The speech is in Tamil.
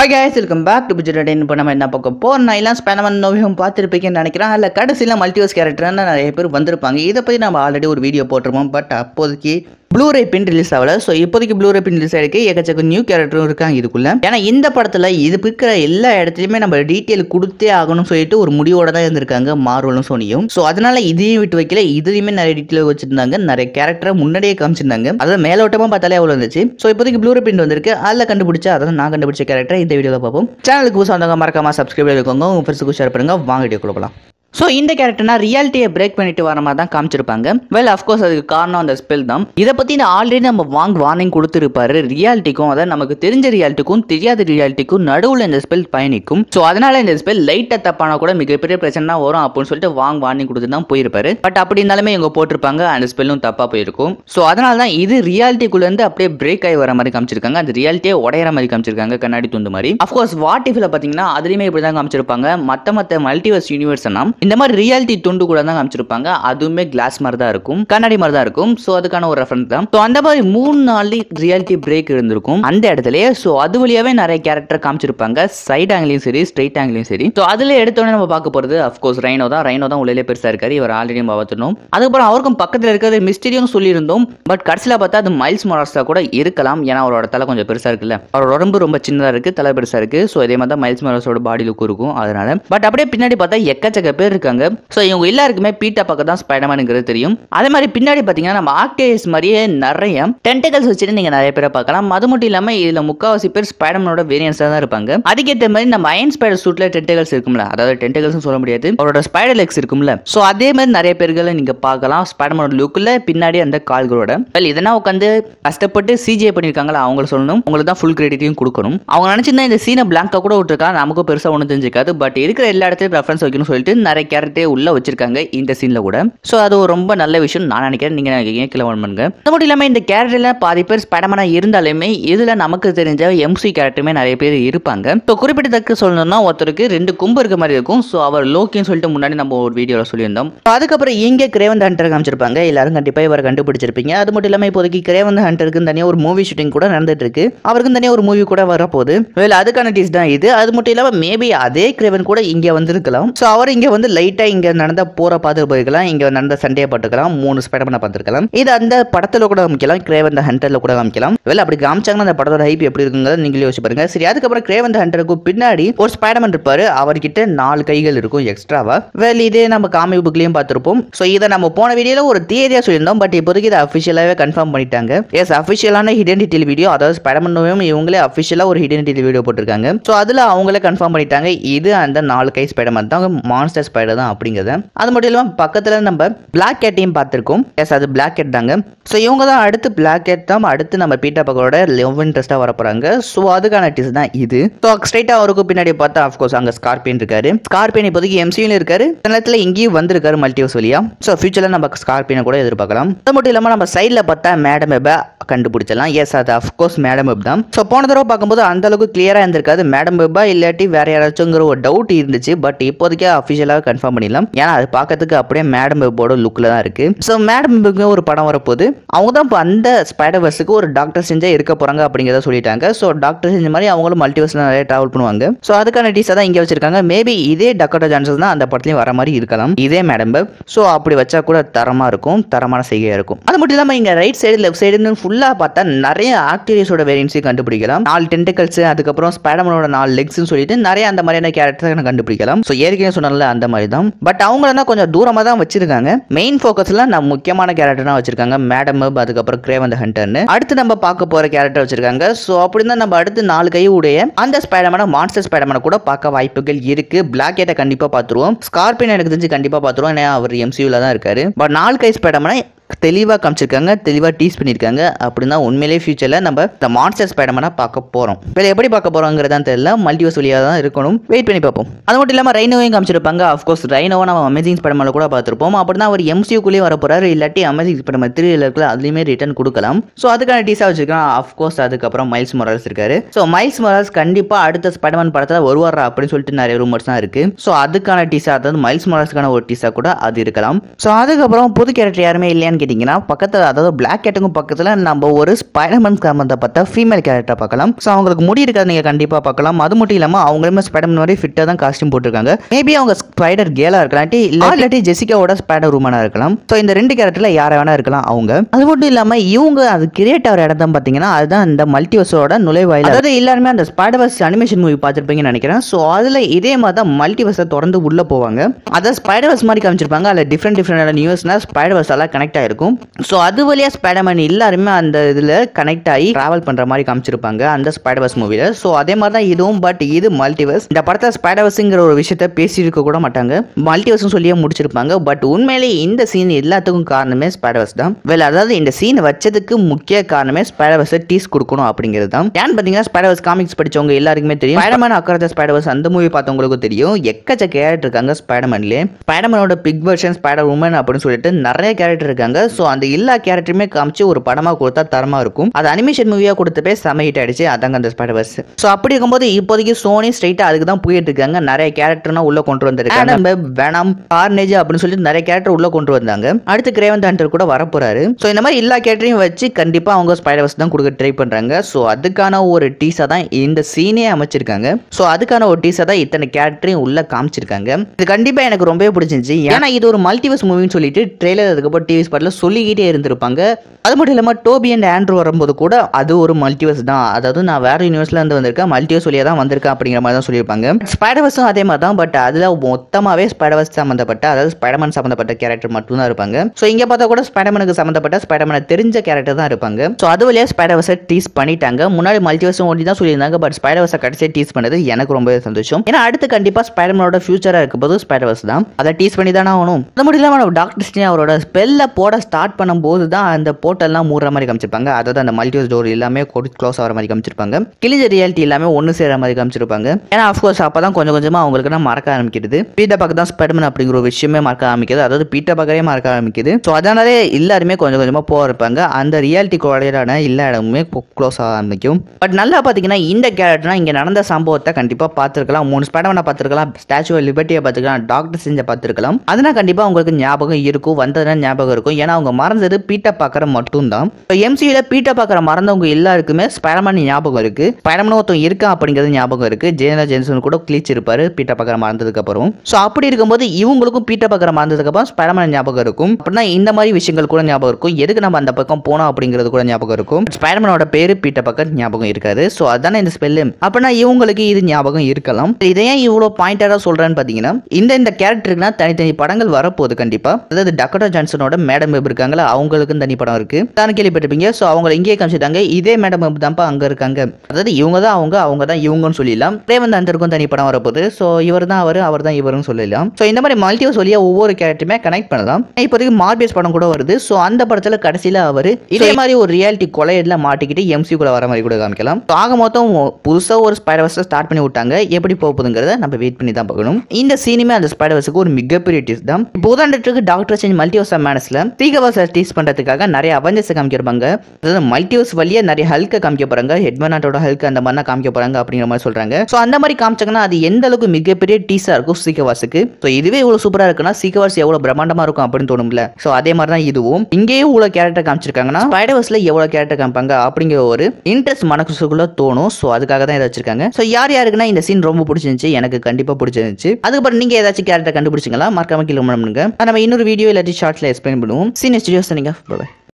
Hi guys welcome back to புஜெட் இப்போ நம்ம என்ன பார்க்க போகிற நான் எல்லாம் ஸ்பேனமன் நோவியம் பார்த்துருப்பீங்கன்னு நினைக்கிறேன் அதில் கடைசியில் மல்டிவர்ஸ் கேரக்டர்னு நிறைய பேர் வந்திருப்பாங்க இதை பற்றி நம்ம ஆல்ரெடி ஒரு வீடியோ போட்டிருப்போம் பட் அப்போதைக்கு ப்ளூரே பின் ரிலீஸ் ஆகல ஸோ இப்போதைக்கு ப்ளூரே பின் ரிலீஸ் ஆகிருக்கு ஏகச்சக்க நியூ கேரக்டரும் இருக்காங்க இதுக்குள்ள ஏன்னா இந்த படத்தில் இது இருக்கிற எல்லா இடத்துலையுமே நம்ம டீட்டெயில் கொடுத்தே ஆகணும்னு சொல்லிட்டு ஒரு முடிவோட தான் இருந்திருக்காங்க மார்வலும் சோனியும் ஸோ அதனால இதையும் விட்டு வைக்கல இதுலையுமே நிறைய டீட்டெயில் வச்சிருந்தாங்க நிறைய கேரக்டரை முன்னாடியே காமிச்சிருந்தாங்க அதான் மேலோட்டமாக பார்த்தாலே அவ்வளோ இருந்துச்சு ஸோ இப்போதைக்கு ப்ளூரே பின் வந்திருக்கு அதில் கண்டுபிடிச்சா அதை நான் கண்டுபிடிச்ச கேரக்டரை இந்த வீடியோவில் பார்ப்போம் சேனலுக்கு புதுசாக வந்தவங்க மறக்காம சப்ஸ்கிரைப் பண்ணிக்கோங்க உங்கள் ஃப்ரெண்ட்ஸுக்கு ஷேர் பண்ணுங்க வாங்க வீடியோ கொடுக்கலாம் ஸோ இந்த கேரக்டர்னா ரியாலிட்டியை பிரேக் பண்ணிட்டு வர மாதிரி தான் காமிச்சிருப்பாங்க வெல் அஃப்கோர்ஸ் அதுக்கு காரணம் அந்த ஸ்பெல் தான் இதை பற்றி நான் ஆல்ரெடி நம்ம வாங் வார்னிங் கொடுத்துருப்பாரு ரியாலிட்டிக்கும் அதாவது நமக்கு தெரிஞ்ச ரியாலிட்டிக்கும் தெரியாத ரியாலிட்டிக்கும் நடுவில் இந்த ஸ்பெல் பயணிக்கும் ஸோ அதனால இந்த ஸ்பெல் லைட்டாக தப்பானா கூட மிகப்பெரிய பிரச்சனை வரும் அப்படின்னு சொல்லிட்டு வாங் வார்னிங் கொடுத்து தான் போயிருப்பாரு பட் அப்படி இருந்தாலுமே இவங்க போட்டிருப்பாங்க அந்த ஸ்பெல்லும் தப்பாக போயிருக்கும் ஸோ அதனால தான் இது ரியாலிட்டிக்குள்ளேருந்து அப்படியே பிரேக் ஆகி வர மாதிரி காமிச்சிருக்காங்க அந்த ரியாலிட்டியே உடையிற மாதிரி காமிச்சிருக்காங்க கண்ணாடி துண்டு மாதிரி அஃப்கோர்ஸ் வாட் இஃபில் பார்த்தீங்கன்னா அதுலேயுமே இப்படி தான் காமிச்சிருப்பாங்க மற்ற மற்ற மல்டிவர்ஸ் யூனிவர்ஸ் இந்த மாதிரி ரியாலிட்டி துண்டு கூட தான் காமிச்சிருப்பாங்க அதுவுமே கிளாஸ் மாதிரி தான் இருக்கும் கண்ணாடி மாதிரி தான் இருக்கும் ஸோ அதுக்கான ஒரு ரெஃபரன்ஸ் தான் ஸோ அந்த மாதிரி மூணு நாள் ரியாலிட்டி பிரேக் இருந்திருக்கும் அந்த இடத்துலயே ஸோ அது வழியாவே நிறைய கேரக்டர் காமிச்சிருப்பாங்க சைட் ஆங்கிலையும் சரி ஸ்ட்ரைட் ஆங்கிலையும் சரி ஸோ அதுல எடுத்தோடனே நம்ம பார்க்க போறது அஃப்கோர்ஸ் ரைனோ தான் ரைனோ தான் உள்ளே பெருசா இருக்காரு இவர் ஆல்ரெடி பார்த்துட்டோம் அதுக்கப்புறம் அவருக்கும் பக்கத்தில் இருக்கிறது மிஸ்டரியும் சொல்லியிருந்தோம் பட் கடைசியில் பார்த்தா அது மைல்ஸ் மொராஸா கூட இருக்கலாம் ஏன்னா அவரோட தலை கொஞ்சம் பெருசா இருக்குல்ல அவரோட உடம்பு ரொம்ப சின்னதாக இருக்கு தலை பெருசா இருக்கு ஸோ இதே மாதிரி தான் மைல்ஸ் மொராஸோட பாடி லுக் இருக்கும் அதனால பட் அப்படியே பின்னாடி பார்த்தா எக்கச்சக்க பேர் பேர் இருக்காங்க ஸோ இவங்க எல்லாருக்குமே பீட்டா பக்கம் தான் ஸ்பைடர்மேனுங்கிறது தெரியும் அதே மாதிரி பின்னாடி பார்த்தீங்கன்னா நம்ம ஆக்டேஸ் மாதிரியே நிறைய டென்டகல்ஸ் வச்சுட்டு நீங்கள் நிறைய பேரை பார்க்கலாம் அது மட்டும் இல்லாமல் இதில் முக்கால்வாசி பேர் ஸ்பைடர்மேனோட வேரியன்ஸ் தான் இருப்பாங்க அதுக்கேற்ற மாதிரி நம்ம அயன் ஸ்பைடர் சூட்ல டென்டகல்ஸ் இருக்கும்ல அதாவது டென்டகல்ஸ் சொல்ல முடியாது அவரோட ஸ்பைடர் லெக்ஸ் இருக்கும்ல ஸோ அதே மாதிரி நிறைய பேர்களை நீங்க பார்க்கலாம் ஸ்பைடர்மேனோட லுக்கில் பின்னாடி அந்த கால்களோட வெல் இதெல்லாம் உட்காந்து கஷ்டப்பட்டு சிஜிஐ பண்ணிருக்காங்களா அவங்கள சொல்லணும் உங்களுக்கு தான் ஃபுல் கிரெடிட்டையும் கொடுக்கணும் அவங்க நினைச்சிருந்தா இந்த சீனை பிளாங்கா கூட விட்டுருக்காங்க நமக்கும் பெருசாக ஒன்றும் தெரிஞ்சிருக்காது பட் இருக்கிற எல்லா இடத்துலையும் ரெஃபரன்ஸ் வைக்கணும்னு சொல்லிட்டு நிறைய வேற கேரக்டரே உள்ள வச்சிருக்காங்க இந்த சீன்ல கூட சோ அது ரொம்ப நல்ல விஷயம் நான் நினைக்கிறேன் நீங்க பண்ணுங்க அது மட்டும் இல்லாம இந்த கேரக்டர்ல பாதி பேர் ஸ்பைடமனா இருந்தாலுமே இதுல நமக்கு தெரிஞ்ச எம்சி கேரக்டருமே நிறைய பேர் இருப்பாங்க இப்போ குறிப்பிடத்தக்க சொல்லணும்னா ஒருத்தருக்கு ரெண்டு கும்பு இருக்க மாதிரி இருக்கும் சோ அவர் லோக்கின்னு சொல்லிட்டு முன்னாடி நம்ம ஒரு வீடியோல சொல்லியிருந்தோம் அதுக்கப்புறம் இங்க கிரேவன் ஹண்டர் காமிச்சிருப்பாங்க எல்லாரும் கண்டிப்பா இவர் கண்டுபிடிச்சிருப்பீங்க அது மட்டும் இல்லாம இப்போதைக்கு கிரேவன் ஹண்டருக்கு தனியாக ஒரு மூவி ஷூட்டிங் கூட நடந்துட்டு இருக்கு அவருக்கும் தனியாக ஒரு மூவி கூட வரப்போகுது அதுக்கான டீஸ் தான் இது அது மட்டும் இல்லாம மேபி அதே கிரேவன் கூட இங்கே வந்திருக்கலாம் சோ அவர் இங்க வந்து வந்து லைட்டா இங்க நடந்த போற பார்த்துட்டு போயிருக்கலாம் இங்க நடந்த சண்டையை பார்த்துக்கலாம் மூணு ஸ்பைடர்மேனை பார்த்துருக்கலாம் இது அந்த படத்துல கூட காமிக்கலாம் கிரேவன் த கூட காமிக்கலாம் வெளில அப்படி காமிச்சாங்கன்னா அந்த படத்தோட ஹைப் எப்படி இருக்குங்கிறத நீங்களே யோசிச்சு பாருங்க சரி அதுக்கப்புறம் கிரேவன் ஹண்டருக்கு பின்னாடி ஒரு ஸ்பைடர்மேன் இருப்பாரு அவர்கிட்ட நாலு கைகள் இருக்கும் எக்ஸ்ட்ராவா வேல் இதே நம்ம காமி புக்லயும் பார்த்திருப்போம் சோ இதை நம்ம போன வீடியோல ஒரு தேதியா சொல்லியிருந்தோம் பட் இப்போதைக்கு இதை அபிஷியலாவே கன்ஃபார்ம் பண்ணிட்டாங்க எஸ் அஃபிஷியலான ஹிடென்டிட்டி வீடியோ அதாவது ஸ்பைடர்மேனும் இவங்களே அஃபிஷியலா ஒரு ஹிடென்டிட்டி வீடியோ போட்டிருக்காங்க சோ அதுல அவங்களே கன்ஃபார்ம் பண்ணிட்டாங்க இது அந்த நாலு கை ஸ்பைடர்மேன் தான் மான்ஸ்டர் ஸ்பைடர் தான் அப்படிங்கிறத அது மட்டும் இல்லாமல் பக்கத்தில் நம்ம பிளாக் கேட்டையும் பார்த்துருக்கோம் எஸ் அது பிளாக் கேட் தாங்க ஸோ இவங்க தான் அடுத்து பிளாக் கேட் தான் அடுத்து நம்ம பீட்டா பக்கரோட லெவ் இன்ட்ரெஸ்ட்டாக வர ஸோ அதுக்கான டிஸ் தான் இது ஸோ ஸ்ட்ரைட்டாக அவருக்கு பின்னாடி பார்த்தா அஃப்கோர்ஸ் அங்கே ஸ்கார்பியன் இருக்காரு ஸ்கார்பியன் இப்போதைக்கு எம்சியும் இருக்காரு நேரத்தில் இங்கேயும் வந்திருக்காரு மல்டிவர்ஸ் வழியா ஸோ ஃபியூச்சரில் நம்ம ஸ்கார்பியனை கூட எதிர்பார்க்கலாம் அது மட்டும் இல்லாமல் நம்ம சைடில் பார்த்தா மேடம் வெப்பை கண்டுபிடிச்சலாம் எஸ் அது அஃப்கோர்ஸ் மேடம் வெப் தான் ஸோ போன தடவை பார்க்கும்போது அந்த அளவுக்கு கிளியராக இருந்திருக்காது மேடம் வெப்பா இல்லாட்டி வேற யாராச்சுங்கிற ஒரு டவுட் இருந்துச்சு பட் இப்போதைக்கு அஃபிஷியலாக கன்ஃபார்ம் பண்ணிடலாம் ஏன்னா அது பார்க்கறதுக்கு அப்படியே மேடம் வெப்போட லுக்கில் தான் இருக்குது ஸோ மேடம் வெப்புக்கு ஒரு படம் வரப்போது அவங்க தான் இப்போ அந்த ஸ்பைடர் வர்ஸுக்கு ஒரு டாக்டர் செஞ்சால் இருக்க போகிறாங்க அப்படிங்கிறத சொல்லிட்டாங்க ஸோ டாக்டர் செஞ்ச மாதிரி அவங்களும் மல்டிவர்ஸில் நிறைய ட்ராவல் பண்ணுவாங்க ஸோ அதுக்கான டீஸாக தான் இங்கே வச்சிருக்காங்க மேபி இதே டாக்டர் ஜான்சன் தான் அந்த படத்துலையும் வர மாதிரி இருக்கலாம் இதே மேடம் வெப் ஸோ அப்படி வச்சா கூட தரமாக இருக்கும் தரமான செய்கையாக இருக்கும் அது மட்டும் இல்லாமல் இங்கே ரைட் சைடு லெஃப்ட் சைடுன்னு ஃபுல்லாக பார்த்தா நிறைய ஆக்டீரியஸோட வேரியன்ஸையும் கண்டுபிடிக்கலாம் நாலு டென்டிக்கல்ஸ் அதுக்கப்புறம் ஸ்பைடமனோட நாலு லெக்ஸ்ன்னு சொல்லிட்டு நிறைய அந்த மாதிரியான கேரக்டர்ஸ் கண்டுபிடிக்கலாம் ஸோ ஏற்கனவே சொன்னால அந்த மாதிரி மாதிரி தான் பட் அவங்கள தான் கொஞ்சம் தூரமாக தான் வச்சிருக்காங்க மெயின் ஃபோக்கஸில் நம்ம முக்கியமான கேரக்டர் தான் வச்சிருக்காங்க மேடம் அதுக்கப்புறம் கிரேவந்த ஹண்டர்னு அடுத்து நம்ம பார்க்க போகிற கேரக்டர் வச்சிருக்காங்க ஸோ அப்படி தான் நம்ம அடுத்து நாலு கை உடைய அந்த ஸ்பைடமான மான்ஸ்டர் ஸ்பைடமான கூட பார்க்க வாய்ப்புகள் இருக்கு பிளாக் கேட்டை கண்டிப்பாக பார்த்துருவோம் ஸ்கார்பியன் எனக்கு தெரிஞ்சு கண்டிப்பாக பார்த்துருவோம் ஏன்னா அவர் எம்சியூவில் தான் இருக்காரு பட் நாலு கை ஸ்பைடமான தெளிவாக காமிச்சிருக்காங்க தெளிவாக டீஸ் பண்ணியிருக்காங்க அப்படின்னா உண்மையிலேயே ஃபியூச்சரில் நம்ம இந்த மான்ஸ்டர் ஸ்பைடமனாக பார்க்க போகிறோம் வேறு எப்படி பார்க்க போகிறோங்கிறதான் தெரியல மல்டிவர்ஸ் வழியாக தான் இருக்கணும் வெயிட் பண்ணி பார்ப்போம் அது மட்டும் இல்லாமல் ரைனோவையும் காமிச்சிருப்பாங்க அஃப்கோர்ஸ் ரைனோவை நம்ம அமேசிங் ஸ்பைடர்மேனில் கூட பார்த்துருப்போம் அப்படின்னா அவர் எம்சியூக்குள்ளேயே வர போகிறாரு இல்லாட்டி அமேசிங் ஸ்பைடர்மேன் த்ரீ இருக்குல்ல அதுலேயுமே ரிட்டர்ன் கொடுக்கலாம் ஸோ அதுக்கான டீஸாக வச்சிருக்கான் அஃப்கோர்ஸ் அதுக்கப்புறம் மைல்ஸ் மொரல்ஸ் இருக்காரு ஸோ மைல்ஸ் மொரல்ஸ் கண்டிப்பாக அடுத்த ஸ்பைடமன் படத்தில் வருவாரா அப்படின்னு சொல்லிட்டு நிறைய தான் இருக்குது ஸோ அதுக்கான டீஸாக அதாவது மைல்ஸ் மொரல்ஸ்க்கான ஒரு டீஸாக கூட அது இருக்கலாம் ஸோ அதுக்கப்புறம் புது கேரக்டர் யாருமே இல்லையான்னு கேட்டிங்கன்னா பக்கத்தில் அதாவது பிளாக் கேட்டுக்கும் பக்கத்தில் நம்ம ஒரு ஸ்பைடர்மேன் சம்மந்தப்பட்ட ஃபீமேல் கேரக்டர் பார்க்கலாம் ஸோ அவங்களுக்கு முடி இருக்கிறத நீங்கள் கண்டிப்பாக பார்க்கலாம் அது மட்டும் இல்லாமல் அவங்களுமே ஸ்பைடர்மேன் மாதிரி ஃபிட்டாக தான் காஸ்டியூம் போட்டிருக்காங்க மேபி அவங்க ஸ்பைடர் கேலாக இருக்கலாம் இல்லை இல்லாட்டி ஜெசிகாவோட ஸ்பைடர் ரூமனாக இருக்கலாம் ஸோ இந்த ரெண்டு கேரக்டரில் யாரை வேணா இருக்கலாம் அவங்க அது மட்டும் இல்லாமல் இவங்க அது கிரியேட் ஆகிற இடம் பார்த்தீங்கன்னா அதுதான் இந்த மல்டிவர்ஸோட நுழைவாயில் அதாவது எல்லாருமே அந்த ஸ்பைடர்வர்ஸ் அனிமேஷன் மூவி பார்த்துருப்பீங்கன்னு நினைக்கிறேன் ஸோ அதில் இதே மாதிரி தான் மல்டிவர்ஸை தொடர்ந்து உள்ளே போவாங்க அதை ஸ்பைடர்வர்ஸ் மாதிரி காமிச்சிருப்பாங்க அதில் டிஃப்ரெண்ட் டிஃப்ரெண்ட் நியூஸ்னால் ஸ்பைடர்வர்ஸ் எல்லாம் கனெக்ட் ஆகிருக்கும் இருக்கும் ஸோ அது வழியாக ஸ்பைடர்மேன் எல்லாருமே அந்த இதில் கனெக்ட் ஆகி ட்ராவல் பண்ணுற மாதிரி காமிச்சிருப்பாங்க அந்த ஸ்பைடர்வர்ஸ் மூவியில் ஸோ அதே மாதிரி தான் இதுவும் பட் இது மல்டிவர்ஸ் இந்த படத்தில் ஸ்பைடர்வர்ஸுங்கிற ஒரு விஷயத்த பேசியிருக்க கூட மாட்டாங்க மல்டிவர்ஸ்னு சொல்லியே முடிச்சிருப்பாங்க பட் உண்மையிலே இந்த சீன் எல்லாத்துக்கும் காரணமே ஸ்பைடர்வர்ஸ் தான் வேலை அதாவது இந்த சீன் வச்சதுக்கு முக்கிய காரணமே ஸ்பைடர்வர்ஸ் டீஸ் கொடுக்கணும் அப்படிங்கிறது தான் ஏன் பார்த்தீங்கன்னா ஸ்பைடர்வர்ஸ் காமிக்ஸ் படித்தவங்க எல்லாருக்குமே தெரியும் ஸ்பைடர்மேன் அக்கறத ஸ்பைடர்வர்ஸ் அந்த மூவி பார்த்தவங்களுக்கும் தெரியும் எக்கச்ச கேரக்டர் இருக்காங்க ஸ்பைடர்மேன்லேயே ஸ்பைடர்மேனோட பிக் வெர்ஷன் ஸ்பைடர் உமன் அப்படின்னு சொல்லிட்டு நிறைய கேரக்டர் இருக்காங்க கொடுத்துருக்காங்க ஸோ அந்த எல்லா கேரக்டருமே காமிச்சு ஒரு படமாக கொடுத்தா தரமாக இருக்கும் அது அனிமேஷன் மூவியாக கொடுத்தப்பே செம ஹிட் ஆயிடுச்சு அதாங்க அந்த ஸ்பைடர்வர்ஸ் ஸோ அப்படி இருக்கும்போது இப்போதைக்கு சோனி ஸ்ட்ரைட்டாக அதுக்கு தான் போயிட்டு இருக்காங்க நிறைய கேரக்டர்னா உள்ள கொண்டு வந்திருக்காங்க நம்ம வேணாம் கார்னேஜ் அப்படின்னு சொல்லிட்டு நிறைய கேரக்டர் உள்ள கொண்டு வந்தாங்க அடுத்து கிரேவன் ஹண்டர் கூட வரப்போறாரு ஸோ இந்த மாதிரி எல்லா கேரக்டரையும் வச்சு கண்டிப்பாக அவங்க ஸ்பைடர்வர்ஸ் தான் கொடுக்க ட்ரை பண்ணுறாங்க ஸோ அதுக்கான ஒரு டீஸாக தான் இந்த சீனே அமைச்சிருக்காங்க ஸோ அதுக்கான ஒரு டீஸாக தான் இத்தனை கேரக்டரையும் உள்ள காமிச்சிருக்காங்க இது கண்டிப்பாக எனக்கு ரொம்பவே பிடிச்சிருந்துச்சு ஏன்னா இது ஒரு மல்டிவர்ஸ் மூவின்னு சொல்லிட்டு ட்ரெயிலர் அதுக்கப்புறம் டிவி ஸ்பாட்டில் எபிசோடில் சொல்லிக்கிட்டே இருந்திருப்பாங்க அது மட்டும் இல்லாமல் டோபி அண்ட் ஆண்ட்ரூ வரும்போது கூட அது ஒரு மல்டிவர்ஸ் தான் அதாவது நான் வேறு யூனிவர்ஸ்லேருந்து வந்திருக்கேன் மல்டிவர்ஸ் வழியாக தான் வந்திருக்கேன் அப்படிங்கிற மாதிரி தான் சொல்லியிருப்பாங்க ஸ்பைடவர்ஸும் அதே மாதிரி தான் பட் அதில் மொத்தமாகவே ஸ்பைடவர்ஸ் சம்மந்தப்பட்ட அதாவது ஸ்பைடமன் சம்மந்தப்பட்ட கேரக்டர் மட்டும் தான் இருப்பாங்க ஸோ இங்கே பார்த்தா கூட ஸ்பைடமனுக்கு சம்மந்தப்பட்ட ஸ்பைடர்மேனை தெரிஞ்ச கேரக்டர் தான் இருப்பாங்க ஸோ அது வழியாக ஸ்பைடர்வர்ஸை டீஸ் பண்ணிட்டாங்க முன்னாடி மல்டிவர்ஸும் ஒன்றி தான் சொல்லியிருந்தாங்க பட் ஸ்பைடர்வர்ஸை கடைசியாக டீஸ் பண்ணது எனக்கு ரொம்பவே சந்தோஷம் ஏன்னா அடுத்து கண்டிப்பாக ஸ்பைடமனோட ஃபியூச்சராக இருக்கும்போது ஸ்பைடவர்ஸ் தான் அதை டீஸ் பண்ணி தானே ஆகணும் அது மட்டும் இல்லாமல் டாக்டர் அவரோட ஸ்பெல்ல போட படம் ஸ்டார்ட் பண்ணும்போது தான் அந்த போர்ட்டல்லாம் மூடுற மாதிரி காமிச்சிருப்பாங்க அதாவது அந்த மல்டிவர்ஸ் டோர் எல்லாமே க்ளோஸ் ஆகிற மாதிரி காமிச்சிருப்பாங்க கிழிஞ்ச ரியாலிட்டி எல்லாமே ஒன்று சேர மாதிரி காமிச்சிருப்பாங்க ஏன்னா அஃப்கோர்ஸ் அப்போ தான் கொஞ்சம் கொஞ்சமாக அவங்களுக்கு நான் மறக்க ஆரம்பிக்கிறது பீட்டர் பக்கம் தான் ஸ்பெட்மன் அப்படிங்கிற ஒரு விஷயமே மறக்க ஆரம்பிக்கிறது அதாவது பீட்டர் பக்கமே மறக்க ஆரம்பிக்குது ஸோ அதனாலே எல்லாருமே கொஞ்சம் கொஞ்சமாக போக இருப்பாங்க அந்த ரியாலிட்டி குவாலியரான எல்லா இடமுமே க்ளோஸ் ஆக ஆரம்பிக்கும் பட் நல்லா பார்த்தீங்கன்னா இந்த கேரக்டர்னா இங்கே நடந்த சம்பவத்தை கண்டிப்பாக பார்த்துருக்கலாம் மூணு ஸ்பெடமனை பார்த்துருக்கலாம் ஸ்டாச்சு ஆஃப் லிபர்ட்டியை பார்த்துக்கலாம் டாக்டர் செஞ்ச பார்த்துருக்கலாம் அதனால் கண்டிப்பாக உங்களுக்கு ஞாபகம் இருக்கும் வந்ததுனா ஞாபகம் இருக்கும் ஏன்னா அவங்க மறந்தது பீட்டர் பார்க்கற மட்டும்தான் இப்போ எம்சியில் பீட்டர் பார்க்கற மறந்தவங்க எல்லாருக்குமே ஸ்பைடர்மேன் ஞாபகம் இருக்கு ஸ்பைடர்மேன் ஒருத்தன் இருக்கா அப்படிங்கிறது ஞாபகம் இருக்கு ஜெயலா ஜென்சன் கூட கிளீச் இருப்பாரு பீட்டர் பார்க்கற மறந்ததுக்கு அப்புறம் ஸோ அப்படி இருக்கும்போது இவங்களுக்கும் பீட்டர் பார்க்கற மறந்ததுக்கு அப்புறம் ஸ்பைடர்மேன் ஞாபகம் இருக்கும் அப்படின்னா இந்த மாதிரி விஷயங்கள் கூட ஞாபகம் இருக்கும் எதுக்கு நம்ம அந்த பக்கம் போனோம் அப்படிங்கிறது கூட ஞாபகம் இருக்கும் ஸ்பைடர்மேனோட பேரு பீட்டர் பார்க்கர் ஞாபகம் இருக்காது ஸோ அதுதானே இந்த ஸ்பெல்லு அப்படின்னா இவங்களுக்கு இது ஞாபகம் இருக்கலாம் இதை ஏன் இவ்வளோ பாயிண்டடாக சொல்றேன்னு பார்த்தீங்கன்னா இந்த இந்த கேரக்டருக்குனா தனித்தனி படங்கள் வரப்போகுது கண்டிப்பாக அதாவது டக்கோட்டா ஜான்சனோட மேடம் மேடம் வெப் இருக்காங்களா அவங்களுக்கும் தனி படம் இருக்குது தான் கேள்விப்பட்டிருப்பீங்க ஸோ அவங்களை இங்கேயே காமிச்சிட்டாங்க இதே மேடம் வெப் தான்ப்பா அங்கே இருக்காங்க அதாவது இவங்க தான் அவங்க அவங்க தான் இவங்கன்னு சொல்லிடலாம் பிரேமந்த் அந்தருக்கும் தனி படம் வரப்போகுது ஸோ இவர் தான் அவர் அவர் தான் இவருன்னு சொல்லிடலாம் ஸோ இந்த மாதிரி மல்டிவர்ஸ் வழியாக ஒவ்வொரு கேரக்டருமே கனெக்ட் பண்ணலாம் இப்போதைக்கு மார்பியஸ் படம் கூட வருது ஸோ அந்த படத்தில் கடைசியில் அவர் இதே மாதிரி ஒரு ரியாலிட்டி எல்லாம் மாட்டிக்கிட்டு எம்சி கூட வர மாதிரி கூட காமிக்கலாம் ஆக மொத்தம் புதுசாக ஒரு ஸ்பைடர் வர்ஸை ஸ்டார்ட் பண்ணி விட்டாங்க எப்படி போகுதுங்கிறத நம்ம வெயிட் பண்ணி தான் பார்க்கணும் இந்த சீனுமே அந்த ஸ்பைடர் வர்ஸுக்கு ஒரு மிகப்பெரிய டிஸ் தான் இப்போ டாக்டர் சேஞ்ச் மல்டிவர்ஸ் மேனஸில் தீகவாசை டீஸ் பண்ணுறதுக்காக நிறைய அவஞ்சஸை காமிக்கிறப்பாங்க அதாவது மல்டிவர்ஸ் வழியாக நிறைய ஹல்கை காமிக்க போகிறாங்க ஹெட்மனாட்டோட ஹல்க் அந்த மாதிரிலாம் காமிக்க போகிறாங்க அப்படிங்கிற மாதிரி சொல்கிறாங்க ஸோ அந்த மாதிரி காமிச்சாங்கன்னா அது எந்த அளவுக்கு மிகப்பெரிய டீஸாக இருக்கும் சீக்கவாஸுக்கு ஸோ இதுவே இவ்வளோ சூப்பராக இருக்குன்னா சீக்கவாஸ் எவ்வளோ பிரம்மாண்டமாக இருக்கும் அப்படின்னு தோணும்ல ஸோ அதே மாதிரி தான் இதுவும் இங்கேயும் இவ்வளோ கேரக்டர் காமிச்சிருக்காங்கன்னா ஸ்பைடர்வர்ஸில் எவ்வளோ கேரக்டர் காமிப்பாங்க அப்படிங்கிற ஒரு இன்ட்ரெஸ்ட் மனசுக்குள்ளே தோணும் ஸோ அதுக்காக தான் இதை வச்சிருக்காங்க ஸோ யார் யாருக்குன்னா இந்த சீன் ரொம்ப பிடிச்சிருந்துச்சு எனக்கு கண்டிப்பாக பிடிச்சிருந்துச்சு அதுக்கப்புறம் நீங்கள் ஏதாச்சும் கேரக்டர் கண்டுபிடிச்சிங்களா மறக்காம கீழே பண்ணுங்க நம்ம இன்னொரு வீடியோ இல்லாட்டி ஷார்ட்ஸில் எக்ஸ்பிளைன் பண்ணுவோம் See you next video. Signing off. Bye bye.